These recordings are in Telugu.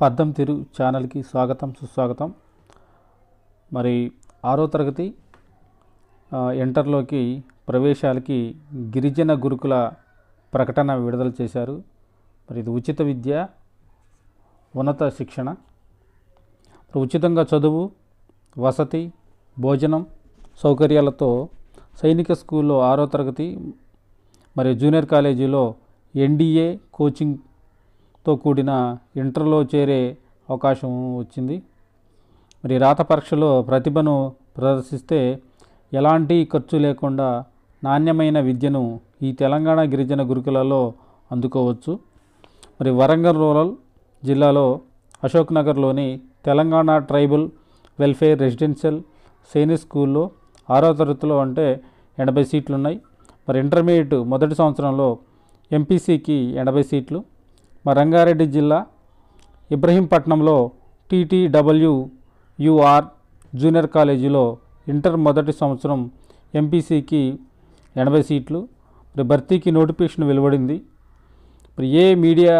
పద్దం తిరు ఛానల్కి స్వాగతం సుస్వాగతం మరి ఆరో తరగతి ఇంటర్లోకి ప్రవేశాలకి గిరిజన గురుకుల ప్రకటన విడుదల చేశారు మరి ఇది ఉచిత విద్య ఉన్నత శిక్షణ ఉచితంగా చదువు వసతి భోజనం సౌకర్యాలతో సైనిక స్కూల్లో ఆరో తరగతి మరియు జూనియర్ కాలేజీలో ఎన్డీఏ కోచింగ్ తో కూడిన ఇంటర్లో చేరే అవకాశం వచ్చింది మరి రాత పరీక్షలో ప్రతిభను ప్రదర్శిస్తే ఎలాంటి ఖర్చు లేకుండా నాణ్యమైన విద్యను ఈ తెలంగాణ గిరిజన గురుకులలో అందుకోవచ్చు మరి వరంగల్ రూరల్ జిల్లాలో అశోక్ నగర్లోని Telangana tribal welfare residential Sainik స్కూల్లో ఆరో తరగతిలో అంటే ఎనభై సీట్లు ఉన్నాయి మరి ఇంటర్మీడియట్ మొదటి సంవత్సరంలో ఎంపీసీకి ఎనభై సీట్లు మా రంగారెడ్డి జిల్లా ఇబ్రహీంపట్నంలో టీటీడబ్ల్యూయూఆర్ జూనియర్ కాలేజీలో ఇంటర్ మొదటి సంవత్సరం ఎంపీసీకి ఎనభై సీట్లు మరి భర్తీకి నోటిఫికేషన్ వెలువడింది మరి ఏ మీడియా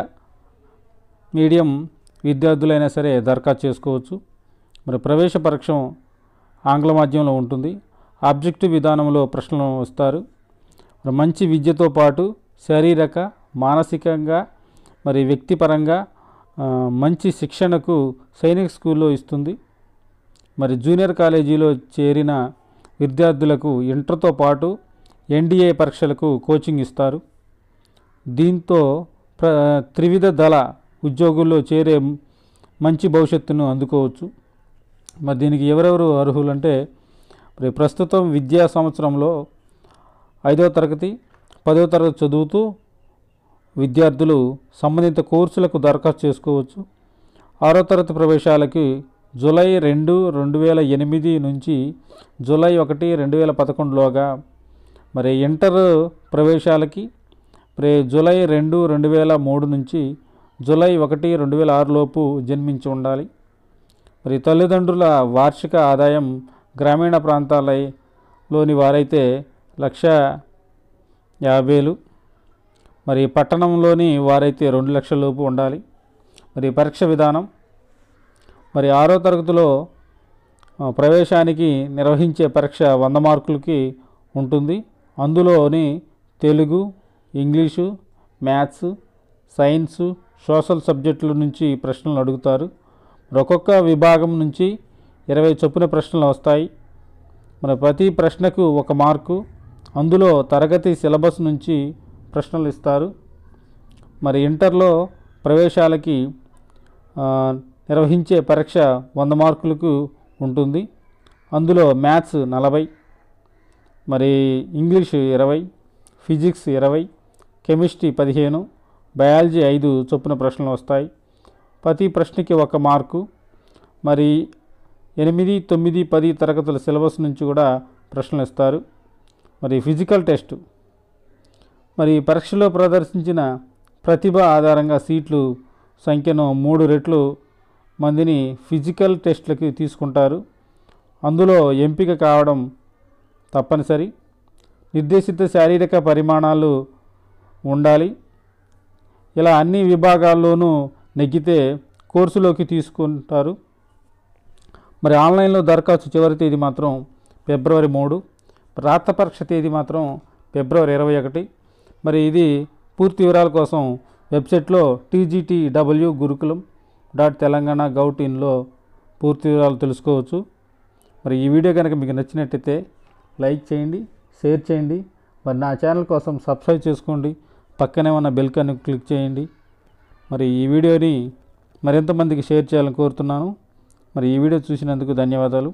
మీడియం విద్యార్థులైనా సరే దరఖాస్తు చేసుకోవచ్చు మరి ప్రవేశ పరీక్ష ఆంగ్ల మాధ్యమంలో ఉంటుంది ఆబ్జెక్టివ్ విధానంలో ప్రశ్నలు వస్తారు మరి మంచి విద్యతో పాటు శారీరక మానసికంగా మరి వ్యక్తిపరంగా మంచి శిక్షణకు సైనిక్ స్కూల్లో ఇస్తుంది మరి జూనియర్ కాలేజీలో చేరిన విద్యార్థులకు ఇంటర్తో పాటు ఎన్డీఏ పరీక్షలకు కోచింగ్ ఇస్తారు దీంతో ప్ర త్రివిధ దళ ఉద్యోగుల్లో చేరే మంచి భవిష్యత్తును అందుకోవచ్చు మరి దీనికి ఎవరెవరు అర్హులు అంటే మరి ప్రస్తుతం విద్యా సంవత్సరంలో ఐదో తరగతి పదో తరగతి చదువుతూ విద్యార్థులు సంబంధిత కోర్సులకు దరఖాస్తు చేసుకోవచ్చు ఆరో తరగతి ప్రవేశాలకి జూలై రెండు రెండు వేల ఎనిమిది నుంచి జూలై ఒకటి రెండు వేల పదకొండులోగా మరి ఇంటర్ ప్రవేశాలకి మరి జూలై రెండు రెండు వేల మూడు నుంచి జూలై ఒకటి రెండు వేల ఆరులోపు జన్మించి ఉండాలి మరి తల్లిదండ్రుల వార్షిక ఆదాయం గ్రామీణ ప్రాంతాలలోని వారైతే లక్ష వేలు మరి పట్టణంలోని వారైతే రెండు లక్షల లోపు ఉండాలి మరి పరీక్ష విధానం మరి ఆరో తరగతిలో ప్రవేశానికి నిర్వహించే పరీక్ష వంద మార్కులకి ఉంటుంది అందులోని Telugu English maths science social సబ్జెక్టుల నుంచి ప్రశ్నలు అడుగుతారు ఒక్కొక్క విభాగం నుంచి ఇరవై చొప్పున ప్రశ్నలు వస్తాయి మన ప్రతి ప్రశ్నకు ఒక మార్కు అందులో తరగతి సిలబస్ నుంచి ప్రశ్నలు ఇస్తారు మరి ఇంటర్లో ప్రవేశాలకి నిర్వహించే పరీక్ష వంద మార్కులకు ఉంటుంది అందులో మ్యాథ్స్ నలభై మరి ఇంగ్లీష్ ఇరవై ఫిజిక్స్ ఇరవై కెమిస్ట్రీ పదిహేను బయాలజీ ఐదు చొప్పున ప్రశ్నలు వస్తాయి ప్రతి ప్రశ్నకి ఒక మార్కు మరి ఎనిమిది తొమ్మిది పది తరగతుల సిలబస్ నుంచి కూడా ప్రశ్నలు ఇస్తారు మరి ఫిజికల్ టెస్ట్ మరి పరీక్షలో ప్రదర్శించిన ప్రతిభ ఆధారంగా సీట్లు సంఖ్యను మూడు రెట్లు మందిని ఫిజికల్ టెస్ట్లకి తీసుకుంటారు అందులో ఎంపిక కావడం తప్పనిసరి నిర్దేశిత శారీరక పరిమాణాలు ఉండాలి ఇలా అన్ని విభాగాల్లోనూ నెగ్గితే కోర్సులోకి తీసుకుంటారు మరి ఆన్లైన్లో దరఖాస్తు చివరి తేదీ మాత్రం ఫిబ్రవరి మూడు రాత పరీక్ష తేదీ మాత్రం ఫిబ్రవరి ఇరవై ఒకటి మరి ఇది పూర్తి వివరాల కోసం వెబ్సైట్లో TGT W Gurukulam dot Telangana gov ఇన్లో పూర్తి వివరాలు తెలుసుకోవచ్చు మరి ఈ వీడియో కనుక మీకు నచ్చినట్టయితే లైక్ చేయండి షేర్ చేయండి మరి నా ఛానల్ కోసం సబ్స్క్రైబ్ చేసుకోండి పక్కనే ఉన్న బెల్ కన్ను క్లిక్ చేయండి మరి ఈ వీడియోని మరింతమందికి షేర్ చేయాలని కోరుతున్నాను మరి ఈ వీడియో చూసినందుకు ధన్యవాదాలు